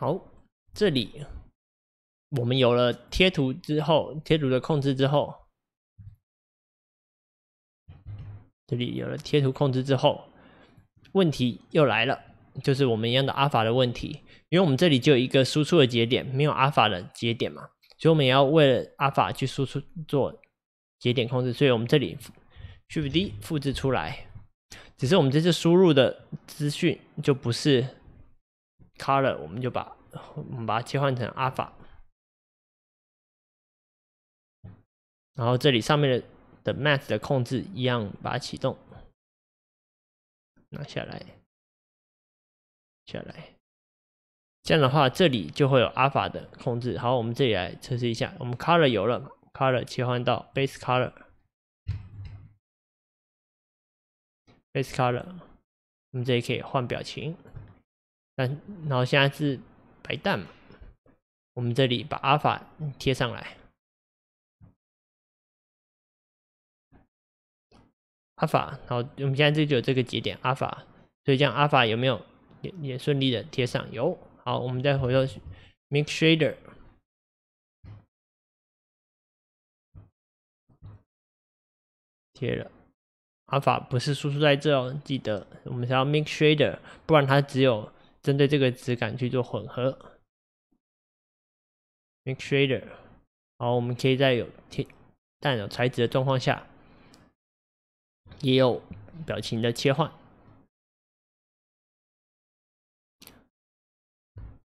好，这里我们有了贴图之后，贴图的控制之后，这里有了贴图控制之后，问题又来了，就是我们一样的阿尔法的问题，因为我们这里就有一个输出的节点，没有阿尔法的节点嘛，所以我们也要为了阿尔法去输出做节点控制，所以我们这里 shift D 复制出来，只是我们这次输入的资讯就不是。Color，我们就把我们把它切换成 Alpha，然后这里上面的的 Mask 的控制一样把它启动，拿下来，下来，这样的话这里就会有 Alpha 的控制。好，我们这里来测试一下，我们 Color 有了，Color 切换到 Base Color，Base Color，我们这里可以换表情。但然后现在是白蛋嘛？我们这里把阿尔法贴上来，阿尔法，然后我们现在这就有这个节点阿尔法，所以这样阿尔法有没有也也顺利的贴上？有。好，我们再回到 Mix Shader，贴了。阿尔法不是输出在这哦，记得我们是要 Mix Shader，不然它只有。针对这个质感去做混合 m k e shader。好，我们可以在有贴带有材质的状况下，也有表情的切换。